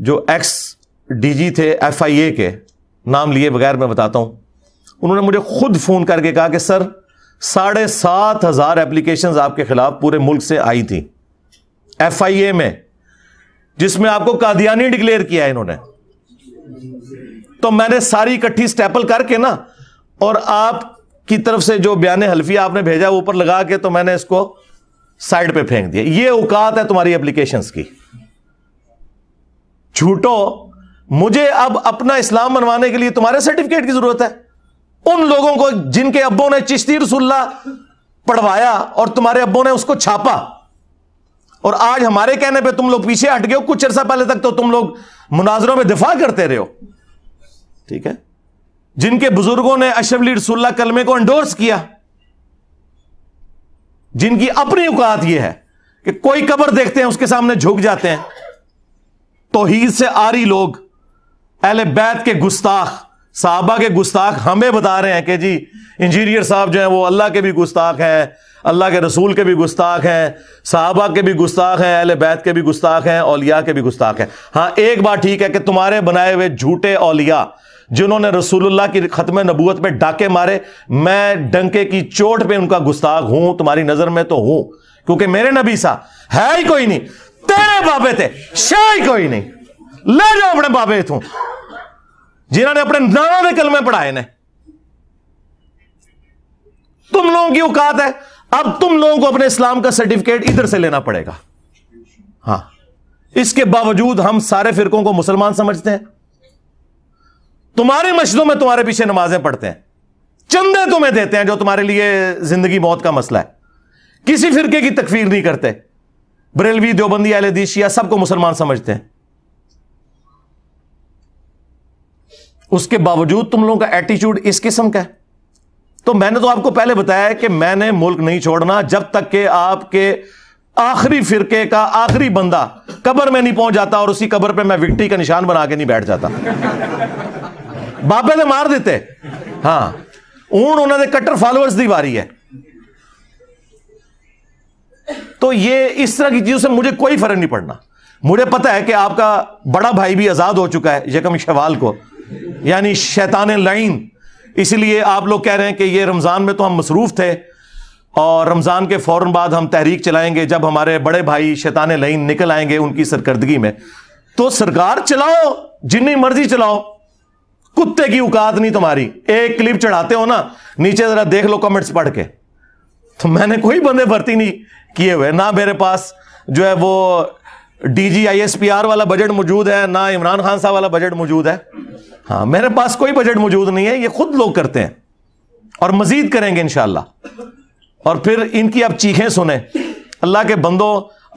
जो x DG थे FIA के नाम लिए बगैर मैं बताता हूं उन्होंने मुझे खुद फोन करके कहा कि सर साढ़े सात हजार एप्लीकेशन आपके खिलाफ पूरे मुल्क से आई थी एफ आई ए में जिसमें आपको कादियानी डिक्लेयर किया है इन्होंने तो मैंने सारी इकट्ठी स्टेपल करके ना और आपकी तरफ से जो बयान हल्फिया आपने भेजा ऊपर लगा के तो मैंने इसको साइड पे फेंक दिया ये औकात है तुम्हारी एप्लीकेशंस की झूठो मुझे अब अपना इस्लाम बनवाने के लिए तुम्हारे सर्टिफिकेट की जरूरत है उन लोगों को जिनके अब्बों ने चिश्ती रसुल्ला पढ़वाया और तुम्हारे अब्बों ने उसको छापा और आज हमारे कहने पर तुम लोग पीछे हट गए कुछ अरसा पहले तक तो तुम लोग मुनाजरों में दिफा करते रहे हो ठीक है जिनके बुजुर्गों ने अशफली रसुल्ला कलमे को एंडोर्स किया जिनकी अपनी औकात यह है कि कोई कबर देखते हैं उसके सामने झुक जाते हैं तोहीद से रही लोग अहल बैत के गुस्ताख साहबा के गुस्ताख हमें बता रहे हैं कि जी इंजीनियर साहब जो हैं वो अल्लाह के भी गुस्ताख हैं अल्लाह के रसूल के भी गुस्ताख हैं साहबा के भी गुस्ताख हैं अहल बैत के भी गुस्ताख हैं औलिया के भी गुस्ताख हैं हाँ एक बात ठीक है कि तुम्हारे बनाए हुए झूठे औलिया जिन्होंने रसूलुल्लाह की खत्म नबूत पे डाके मारे मैं डंके की चोट पे उनका गुस्ताख हूं तुम्हारी नजर में तो हूं क्योंकि मेरे नबी सा है ही कोई नहीं तेरे बाबे ते शाही कोई नहीं ले जाओ अपने बाबे इतों जिन्होंने अपने नाम के कलमे पढ़ाए ने तुम लोगों की औकात है अब तुम लोगों को अपने इस्लाम का सर्टिफिकेट इधर से लेना पड़ेगा हां इसके बावजूद हम सारे फिरकों को मुसलमान समझते हैं तुम्हारी मस्जिदों में तुम्हारे पीछे नमाजें पढ़ते हैं चंदे तुम्हें देते हैं जो तुम्हारे लिए जिंदगी मौत का मसला है किसी फिरके की तकफीर नहीं करते बरेलवी देवबंदी अलहदीशिया सबको मुसलमान समझते हैं उसके बावजूद तुम लोगों का एटीट्यूड इस किस्म का है तो मैंने तो आपको पहले बताया कि मैंने मुल्क नहीं छोड़ना जब तक के आपके आखिरी फिरके का आखिरी बंदा कबर में नहीं पहुंच जाता और उसी कबर पे मैं विक्ट्री का निशान बना के नहीं बैठ जाता बापे ने मार देते हाँ ऊन उन्होंने कट्टर फॉलोअर्स दी वारी है तो ये इस तरह की चीजों से मुझे कोई फर्क नहीं पड़ना मुझे पता है कि आपका बड़ा भाई भी आजाद हो चुका है यकम शवाल को यानी शैतान लाइन इसलिए आप लोग कह रहे हैं कि ये रमज़ान में तो हम मसरूफ़ थे और रमज़ान के फौरन बाद हम तहरीक चलाएंगे जब हमारे बड़े भाई शैतान लाइन निकल आएंगे उनकी सरकर्दगी में तो सरकार चलाओ जितनी मर्जी चलाओ कुत्ते की औकात नहीं तुम्हारी एक क्लिप चढ़ाते हो ना नीचे ज़रा देख लो कमेंट्स पढ़ के तो मैंने कोई बंदे भर्ती नहीं किए हुए ना मेरे पास जो है वो D G I S P R वाला बजट मौजूद है ना इमरान खान साहब वाला बजट मौजूद है हाँ मेरे पास कोई बजट मौजूद नहीं है ये खुद लोग करते हैं और मजीद करेंगे शाह और फिर इनकी आप चीखें सुने अल्लाह के बंदो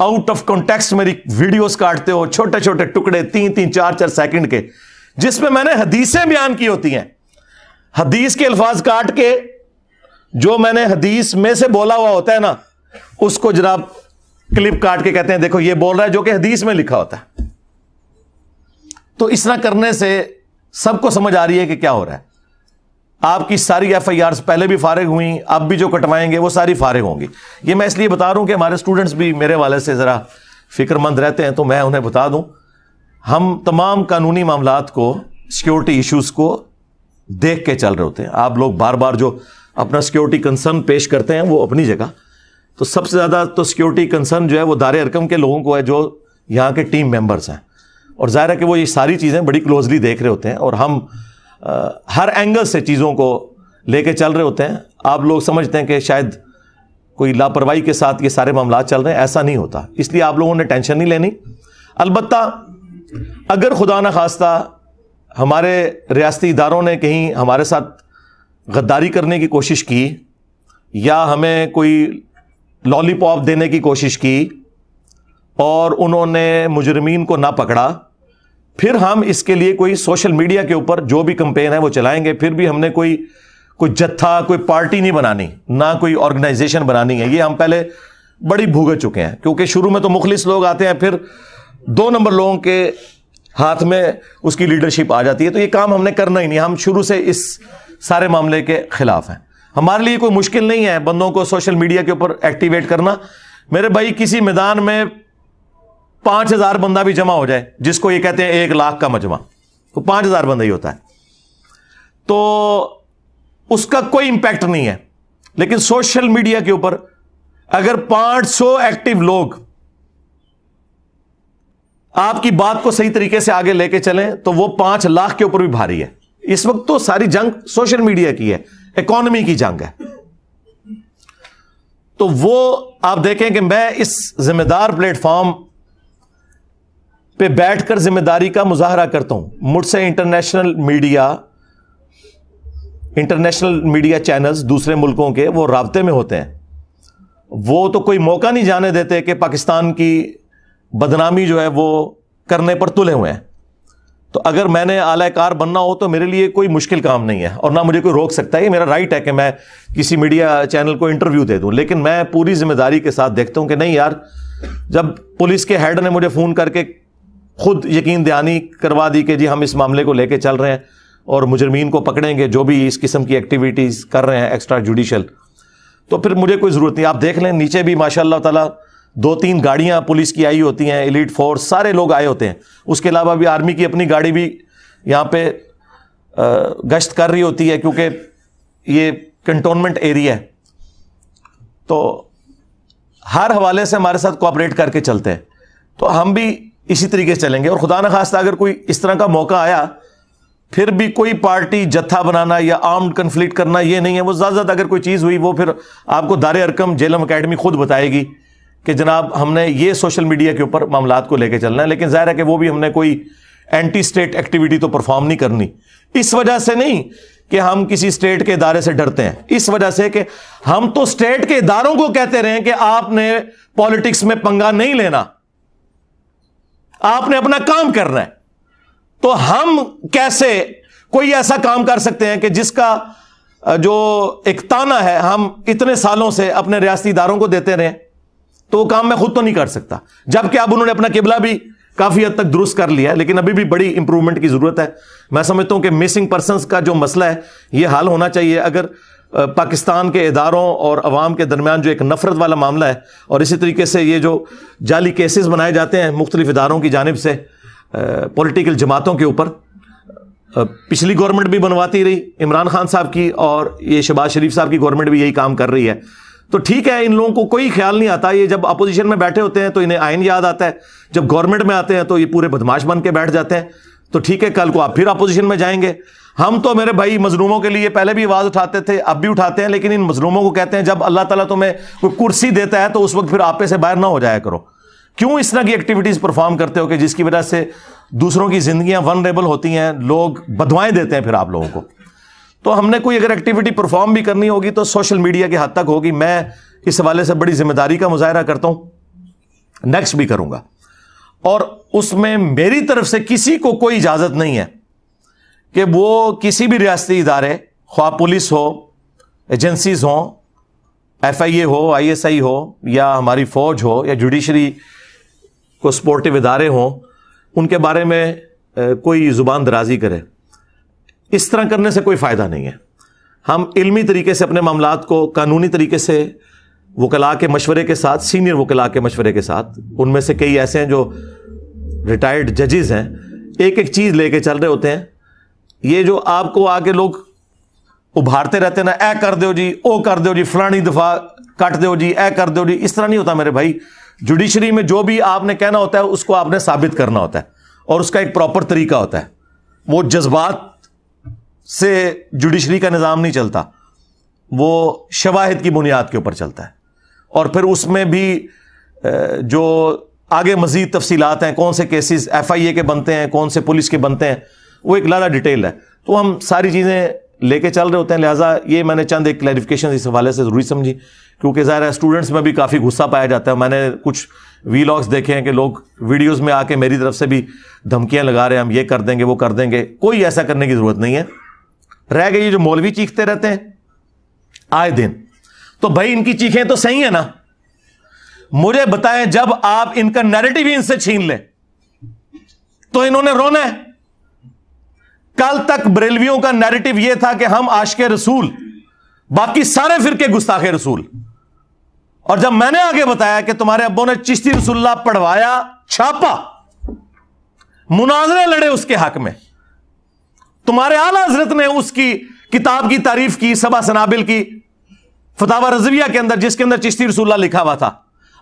आउट ऑफ कॉन्टेक्स्ट मेरी वीडियोस काटते हो छोटे छोटे टुकड़े तीन तीन चार चार सेकंड के जिसमें मैंने हदीसें बयान की होती हैं हदीस के अल्फाज काट के जो मैंने हदीस में से बोला हुआ होता है ना उसको जनाब क्लिप काट के कहते हैं देखो ये बोल रहा है जो कि हदीस में लिखा होता है तो इस तरह करने से सबको समझ आ रही है कि क्या हो रहा है आपकी सारी एफ आई आर पहले भी फारिग हुई अब भी जो कटवाएंगे वो सारी फारिग होंगी ये मैं इसलिए बता रहा हूं कि हमारे स्टूडेंट्स भी मेरे वाले से ज़रा फिक्रमंद रहते हैं तो मैं उन्हें बता दूं हम तमाम कानूनी मामला को सिक्योरिटी इश्यूज़ को देख के चल रहे होते हैं आप लोग बार बार जो अपना सिक्योरिटी कंसर्न पेश करते हैं वो अपनी जगह तो सबसे ज़्यादा तो सिक्योरिटी कंसर्न जो है वो दार अरकम के लोगों को है जो यहाँ के टीम मेंबर्स हैं और ज़ाहिर है कि वो ये सारी चीज़ें बड़ी क्लोजली देख रहे होते हैं और हम आ, हर एंगल से चीज़ों को ले चल रहे होते हैं आप लोग समझते हैं कि शायद कोई लापरवाही के साथ ये सारे मामला चल रहे हैं ऐसा नहीं होता इसलिए आप लोगों ने टेंशन नहीं लेनी अलबत् अगर खुदा न खास्ता हमारे रियाती इदारों ने कहीं हमारे साथ गद्दारी करने की कोशिश की या हमें कोई लॉलीपॉप देने की कोशिश की और उन्होंने मुजरमीन को ना पकड़ा फिर हम इसके लिए कोई सोशल मीडिया के ऊपर जो भी कंपेन है वो चलाएंगे फिर भी हमने कोई कोई जत्था कोई पार्टी नहीं बनानी ना कोई ऑर्गेनाइजेशन बनानी है ये हम पहले बड़ी भुगत चुके हैं क्योंकि शुरू में तो मुखलिस लोग आते हैं फिर दो नंबर लोगों के हाथ में उसकी लीडरशिप आ जाती है तो ये काम हमने करना ही नहीं हम शुरू से इस सारे मामले के खिलाफ हैं हमारे लिए कोई मुश्किल नहीं है बंदों को सोशल मीडिया के ऊपर एक्टिवेट करना मेरे भाई किसी मैदान में पांच हजार बंदा भी जमा हो जाए जिसको ये कहते हैं एक लाख का मजमा तो पांच हजार बंदा ही होता है तो उसका कोई इंपैक्ट नहीं है लेकिन सोशल मीडिया के ऊपर अगर पांच सौ एक्टिव लोग आपकी बात को सही तरीके से आगे लेके चलें तो वो पांच लाख के ऊपर भी भारी है इस वक्त तो सारी जंग सोशल मीडिया की है इकोनॉमी की जंग है तो वो आप देखें कि मैं इस जिम्मेदार प्लेटफॉर्म पे बैठकर जिम्मेदारी का मुजाहरा करता हूं मुझसे international media international media channels दूसरे मुल्कों के वो रबते में होते हैं वो तो कोई मौका नहीं जाने देते कि पाकिस्तान की बदनामी जो है वो करने पर तुले हुए हैं तो अगर मैंने आलाकार बनना हो तो मेरे लिए कोई मुश्किल काम नहीं है और ना मुझे कोई रोक सकता है ये मेरा राइट है कि मैं किसी मीडिया चैनल को इंटरव्यू दे दूं लेकिन मैं पूरी जिम्मेदारी के साथ देखता हूं कि नहीं यार जब पुलिस के हेड ने मुझे फ़ोन करके खुद यकीन दयानी करवा दी कि जी हम इस मामले को लेके चल रहे हैं और मुजरमीन को पकड़ेंगे जो भी इस किस्म की एक्टिविटीज़ कर रहे हैं एक्स्ट्रा जुडिशल तो फिर मुझे कोई ज़रूरत नहीं आप देख लें नीचे भी माशा ताला दो तीन गाड़ियां पुलिस की आई होती हैं एलिट फोर्स सारे लोग आए होते हैं उसके अलावा भी आर्मी की अपनी गाड़ी भी यहाँ पे गश्त कर रही होती है क्योंकि ये कंटोनमेंट एरिया है तो हर हवाले से हमारे साथ कोऑपरेट करके चलते हैं तो हम भी इसी तरीके से चलेंगे और खुदा न खास्ता अगर कोई इस तरह का मौका आया फिर भी कोई पार्टी जत्था बनाना या आर्म्ड कन्फ्लिक्ट करना ये नहीं है वो ज़्यादा ज़्यादा अगर कोई चीज़ हुई वो फिर आपको दार अरकम जेलम अकेडमी खुद बताएगी कि जनाब हमने ये सोशल मीडिया के ऊपर मामला को लेकर चलना है लेकिन जाहिर है कि वो भी हमने कोई एंटी स्टेट एक्टिविटी तो परफॉर्म नहीं करनी इस वजह से नहीं कि हम किसी स्टेट के इदारे से डरते हैं इस वजह से कि हम तो स्टेट के इदारों को कहते रहे कि आपने पॉलिटिक्स में पंगा नहीं लेना आपने अपना काम करना है तो हम कैसे कोई ऐसा काम कर सकते हैं कि जिसका जो एक ताना है हम इतने सालों से अपने रियासी इदारों को देते रहे तो वो काम मैं खुद तो नहीं कर सकता जबकि अब उन्होंने अपना किबला भी काफी हद तक दुरुस्त कर लिया है लेकिन अभी भी बड़ी इंप्रूवमेंट की जरूरत है मैं समझता हूं कि मिसिंग पर्सन का जो मसला है ये हल होना चाहिए अगर पाकिस्तान के इदारों और अवाम के दरमियान जो एक नफरत वाला मामला है और इसी तरीके से ये जो जाली केसेस बनाए जाते हैं मुख्तलिफ इदारों की जानब से पॉलिटिकल जमातों के ऊपर पिछली गवर्नमेंट भी बनवाती रही इमरान खान साहब की और ये शहबाज शरीफ साहब की गवर्नमेंट भी यही काम कर रही है तो ठीक है इन लोगों को कोई ख्याल नहीं आता ये जब अपोजिशन में बैठे होते हैं तो इन्हें आयन याद आता है जब गवर्नमेंट में आते हैं तो ये पूरे बदमाश बन के बैठ जाते हैं तो ठीक है कल को आप फिर अपोजिशन में जाएंगे हम तो मेरे भाई मजलूमों के लिए पहले भी आवाज़ उठाते थे अब भी उठाते हैं लेकिन इन मजलूमों को कहते हैं जब अल्लाह तला तुम्हें कोई कुर्सी देता है तो उस वक्त फिर आपे से बाहर ना हो जाया करो क्यों इस तरह की एक्टिविटीज़ परफॉर्म करते हो कि जिसकी वजह से दूसरों की जिंदगियां वनरेबल होती हैं लोग बदवाएं देते हैं फिर आप लोगों को तो हमने कोई अगर एक्टिविटी परफॉर्म भी करनी होगी तो सोशल मीडिया के हद तक होगी मैं इस हवाले से बड़ी जिम्मेदारी का मुजाहरा करता हूं नेक्स्ट भी करूंगा और उसमें मेरी तरफ से किसी को कोई इजाज़त नहीं है कि वो किसी भी रियाती इदारे ख्वा पुलिस हो एजेंसीज हों एफ आई ए हो आई एस आई हो या हमारी फ़ौज हो या जुडिशरी को सपोर्टिव इदारे हों उनके बारे में कोई ज़ुबान दराजी करे इस तरह करने से कोई फ़ायदा नहीं है हम इल्मी तरीके से अपने मामला को कानूनी तरीके से वकला के मशवरे के साथ सीनियर वकला के मशवरे के साथ उनमें से कई ऐसे हैं जो रिटायर्ड जजेस हैं एक एक चीज़ लेके चल रहे होते हैं ये जो आपको आके लोग उभारते रहते हैं ना ए कर दो जी ओ कर दो जी फलानी दफ़ा कट दो जी ए कर दो जी इस तरह नहीं होता मेरे भाई जुडिशरी में जो भी आपने कहना होता है उसको आपने साबित करना होता है और उसका एक प्रॉपर तरीका होता है वो जज्बात से जुडिशरी का निज़ाम नहीं चलता वो शवाहद की बुनियाद के ऊपर चलता है और फिर उसमें भी जो आगे मज़ीद तफसी हैं कौन से केसेस एफ आई ए के बनते हैं कौन से पुलिस के बनते हैं वो एक लाला डिटेल है तो हम सारी चीज़ें लेके चल रहे होते हैं लिहाजा ये मैंने चंद एक क्लैरिफिकेशन इस हवाले से ज़रूरी समझी क्योंकि ज़ाहिर है स्टूडेंट्स में भी काफ़ी गुस्सा पाया जाता है मैंने कुछ वीलॉग्स देखे हैं कि लोग वीडियोज़ में आके मेरी तरफ से भी धमकियाँ लगा रहे हैं हम ये कर देंगे वो कर देंगे कोई ऐसा करने की ज़रूरत नहीं है रह गई जो मौलवी चीखते रहते हैं आए दिन तो भाई इनकी चीखें तो सही है ना मुझे बताएं जब आप इनका नैरेटिव ही इनसे छीन लें तो इन्होंने रोना है कल तक बरेलवियों का नैरेटिव यह था कि हम आशके रसूल बाकी सारे फिरके गुस्ताखे रसूल और जब मैंने आगे बताया कि तुम्हारे अबों ने चिश्ती रसुल्ला पढ़वाया छापा मुनाजरे लड़े उसके हक में तुम्हारे आला हजरत ने उसकी किताब की तारीफ की सबा सनाबिल की फतावा रजविया के अंदर जिसके अंदर चिश्ती रसुल्ला लिखा हुआ था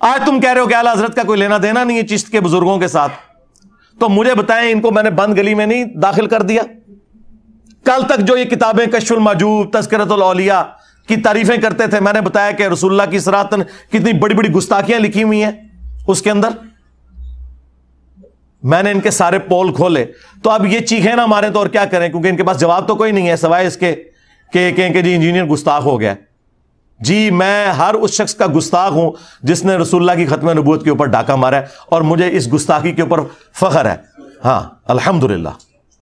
आज तुम कह रहे हो कि आला हजरत का कोई लेना देना नहीं है चिश्त के बुजुर्गों के साथ तो मुझे बताएं इनको मैंने बंद गली में नहीं दाखिल कर दिया कल तक जो ये किताबें कशुल मजूब तस्करतलिया की तारीफें करते थे मैंने बताया कि रसुल्ला की सरातन कितनी बड़ी बड़ी गुस्ताखियां लिखी हुई हैं उसके अंदर मैंने इनके सारे पोल खोले तो अब ये चीखे ना मारे तो और क्या करें क्योंकि इनके पास जवाब तो कोई नहीं है सवाए इसके कि कहें कि जी इंजीनियर गुस्ताख हो गया जी मैं हर उस शख्स का गुस्ताख हूं जिसने रसुल्ला की खत्म नबूत के ऊपर डाका मारा है और मुझे इस गुस्ताखी के ऊपर फखर है हाँ अल्हम्दुलिल्लाह